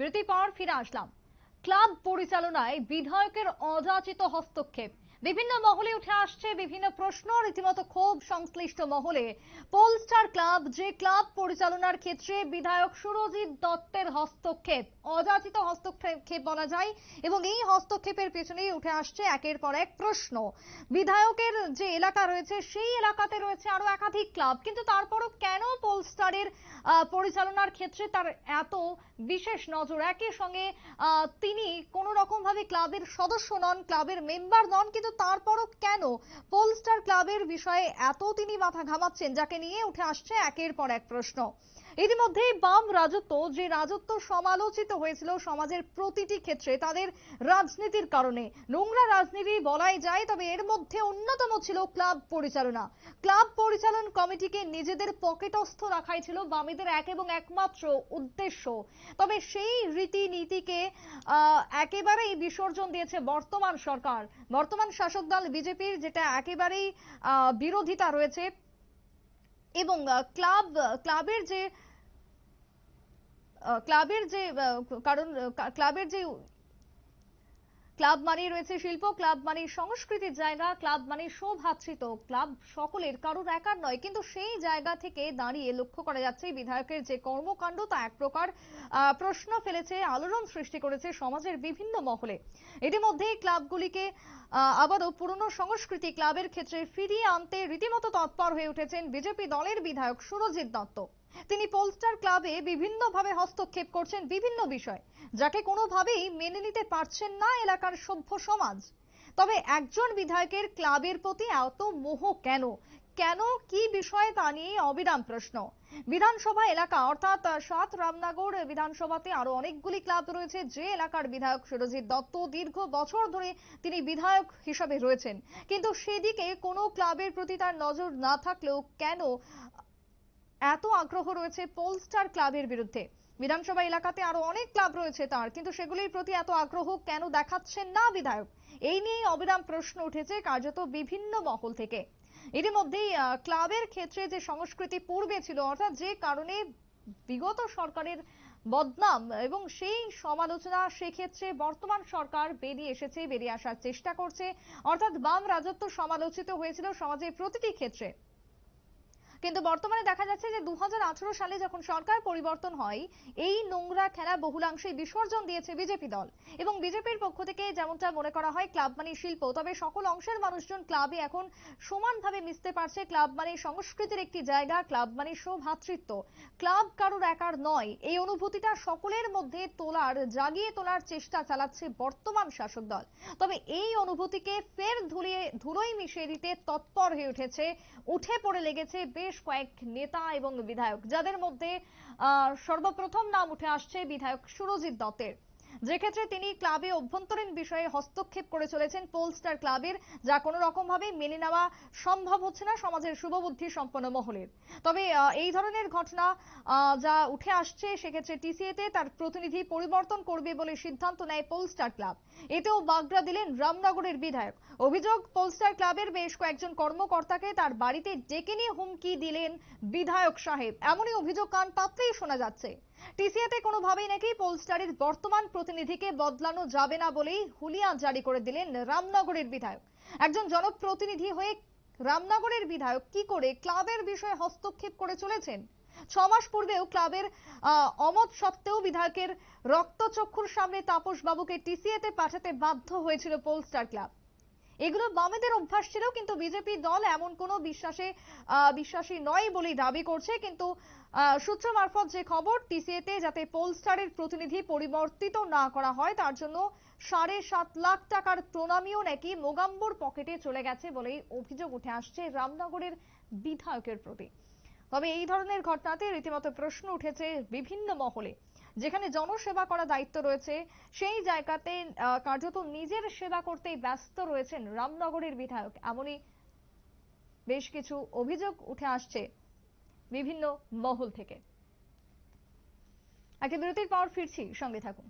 বিরতির পর ফিরে আসলাম ক্লাব পরিচালনায় বিধায়কের অযাচিত হস্তক্ষেপ বিভিন্ন মহলে উঠে আসছে বিভিন্ন প্রশ্ন রীতিমত ক্ষোভ সংশ্লিষ্ট মহলে পোলস্টার ক্লাব যে ক্লাব পরিচালনার ক্ষেত্রে বিধায়ক সুরজিৎ দত্তের হস্তক্ষেপ অযাচিত হস্তক্ষেপ বলা যায় এবং এই হস্তক্ষেপের পেছনেই উঠে আসছে একের পর এক প্রশ্ন বিধায়কের যে এলাকা রয়েছে সেই এলাকাতে রয়েছে আরো একাধিক ক্লাব কিন্তু তারপরও কেন পোলস্টারের পরিচালনার ক্ষেত্রে তার এত বিশেষ নজর একই সঙ্গে তিনি কোনো রকম ভাবে ক্লাবের সদস্য নন ক্লাবের মেম্বার নন কিন্তু কিন্তু তারপরও কেন পোলস্টার ক্লাবের বিষয়ে এত তিনি মাথা ঘামাচ্ছেন যাকে নিয়ে উঠে আসছে একের পর এক প্রশ্ন ইতিমধ্যে বাম রাজত্ব যে রাজত্ব সমালোচিত হয়েছিল সমাজের প্রতিটি ক্ষেত্রে তাদের রাজনীতির কারণে নোংরা রাজনীতি বলাই যায় তবে এর মধ্যে অন্যতম ছিল ক্লাব পরিচালনা ক্লাব পরিচালন কমিটিকে নিজেদের পকেটস্থ রাখাই ছিল বামীদের এক এবং একমাত্র উদ্দেশ্য তবে সেই রীতিনীতিকে একেবারেই বিসর্জন দিয়েছে বর্তমান সরকার বর্তমান শাসক দল বিজেপির যেটা একেবারেই বিরোধিতা রয়েছে এবং ক্লাব ক্লাবের যে ক্লাবের যে কারণ ক্লাবের যে ক্লাব মানে রয়েছে শিল্প ক্লাব মানে সংস্কৃতির জায়গা ক্লাব মানে শোভাচ্ছিত ক্লাব সকলের কারোর একার নয় কিন্তু সেই জায়গা থেকে দাঁড়িয়ে লক্ষ্য করা যাচ্ছে বিধায়কের যে কর্মকাণ্ড তা এক প্রকার প্রশ্ন ফেলেছে আলোড়ন সৃষ্টি করেছে সমাজের বিভিন্ন মহলে ইতিমধ্যেই ক্লাবগুলিকে আবারও পুরনো সংস্কৃতি ক্লাবের ক্ষেত্রে ফিরিয়ে আনতে রীতিমতো তৎপর হয়ে উঠেছেন বিজেপি দলের বিধায়ক সুরজিৎ দত্ত তিনি পোলস্টার ক্লাবে বিভিন্নভাবে হস্তক্ষেপ করছেন বিভিন্ন বিষয় যাকে কোনোভাবেই মেনে নিতে পারছেন না এলাকার সভ্য সমাজ তবে একজন বিধায়কের ক্লাবের প্রতি এত মোহ কেন কেন কি বিষয়ে তা নিয়ে অবিরাম প্রশ্ন বিধানসভা এলাকা অর্থাৎ সাত রামনগর বিধানসভাতে আরো অনেকগুলি ক্লাব রয়েছে যে এলাকার বিধায়ক সুরজিৎ দত্ত দীর্ঘ বছর ধরে তিনি বিধায়ক হিসাবে রয়েছেন কিন্তু সেদিকে কোনো ক্লাবের প্রতি তার নজর না থাকলেও কেন এত আগ্রহ রয়েছে পোলস্টার ক্লাবের বিরুদ্ধে বিধানসভা এলাকাতে আরো অনেক ক্লাব রয়েছে তার কিন্তু সেগুলির প্রতি এত আগ্রহ কেন দেখাচ্ছেন না বিধায়ক এই নিয়েই অবিরাম প্রশ্ন উঠেছে কার্যত বিভিন্ন মহল থেকে ইতিমধ্যেই ক্লাবের ক্ষেত্রে যে সংস্কৃতি পূর্বে ছিল অর্থাৎ যে কারণে বিগত সরকারের বদনাম এবং সেই সমালোচনা সেক্ষেত্রে বর্তমান সরকার বেরিয়ে এসেছে বেরিয়ে আসার চেষ্টা করছে অর্থাৎ বাম রাজত্ব সমালোচিত হয়েছিল সমাজের প্রতিটি ক্ষেত্রে কিন্তু বর্তমানে দেখা যাচ্ছে যে দু সালে যখন সরকার পরিবর্তন হয় এই নোংরা খেলা বহুলাংশে বিসর্জন দিয়েছে বিজেপি দল এবং বিজেপির পক্ষ থেকে যেমনটা মনে করা হয় ক্লাব মানে শিল্প তবে সকল অংশের মানুষজন ক্লাবে এখন সমানভাবে মিশতে পারছে ক্লাব মানে সংস্কৃতির একটি জায়গা ক্লাব মানে সৌভাতৃত্ব ক্লাব কারোর একার নয় এই অনুভূতিটা সকলের মধ্যে তোলার জাগিয়ে তোলার চেষ্টা চালাচ্ছে বর্তমান শাসক দল তবে এই অনুভূতিকে ফের ধুলিয়ে ধুলোই মিশিয়ে দিতে তৎপর হয়ে উঠেছে উঠে পড়ে লেগেছে বেশ বেশ কয়েক নেতা এবং বিধায়ক যাদের মধ্যে সর্বপ্রথম নাম উঠে আসছে বিধায়ক সুরজিৎ দত্তের যেক্ষেত্রে তিনি ক্লাবে অভ্যন্তরীণ বিষয়ে হস্তক্ষেপ করে চলেছেন পোলস্টার ক্লাবের যা কোনো রকমভাবে মেনে নেওয়া সম্ভব হচ্ছে না সমাজের শুভবুদ্ধি সম্পন্ন মহলের তবে এই ধরনের ঘটনা যা উঠে আসছে সেক্ষেত্রে টিসিএতে তার প্রতিনিধি পরিবর্তন করবে বলে সিদ্ধান্ত নেয় পোলস্টার ক্লাব এতেও বাগড়া দিলেন রামনগরের বিধায়ক অভিযোগ পোলস্টার ক্লাবের বেশ কয়েকজন কর্মকর্তাকে তার বাড়িতে ডেকে নিয়ে হুমকি দিলেন বিধায়ক সাহেব এমনই অভিযোগ কান পাতলেই শোনা যাচ্ছে টিসিএতে কোনোভাবেই নাকি পোলস্টারের বর্তমান প্রতিনিধিকে বদলানো যাবে না বলেই হুলিয়া জারি করে দিলেন রামনগরের বিধায়ক একজন জনপ্রতিনিধি হয়ে রামনগরের বিধায়ক কি করে ক্লাবের বিষয়ে হস্তক্ষেপ করে চলেছেন ছমাস পূর্বেও ক্লাবের অমত সত্ত্বেও বিধায়কের রক্তচক্ষুর সামনে তাপস বাবুকে টিসিএতে পাঠাতে বাধ্য হয়েছিল পোলস্টার ক্লাব এগুলো বামেদের অভ্যাস ছিল কিন্তু বিজেপি দল এমন কোনো বিশ্বাসে বিশ্বাসী নয় বলেই দাবি করছে কিন্তু সূত্র মারফত যে খবর টিসিএতে যাতে পোলস্টারের প্রতিনিধি পরিবর্তিত না করা হয় তার জন্য সাড়ে সাত লাখ টাকার প্রণামীও নাকি মোগাম্বুর পকেটে চলে গেছে বলেই অভিযোগ উঠে আসছে রামনগরের বিধায়কের প্রতি তবে এই ধরনের ঘটনাতে রীতিমতো প্রশ্ন উঠেছে বিভিন্ন মহলে যেখানে জনসেবা করা দায়িত্ব রয়েছে সেই জায়গাতে কার্যত নিজের সেবা করতেই ব্যস্ত রয়েছেন রামনগরের বিধায়ক এমনই বেশ কিছু অভিযোগ উঠে আসছে বিভিন্ন মহল থেকে একটা বিরতির পর ফিরছি সঙ্গে থাকুন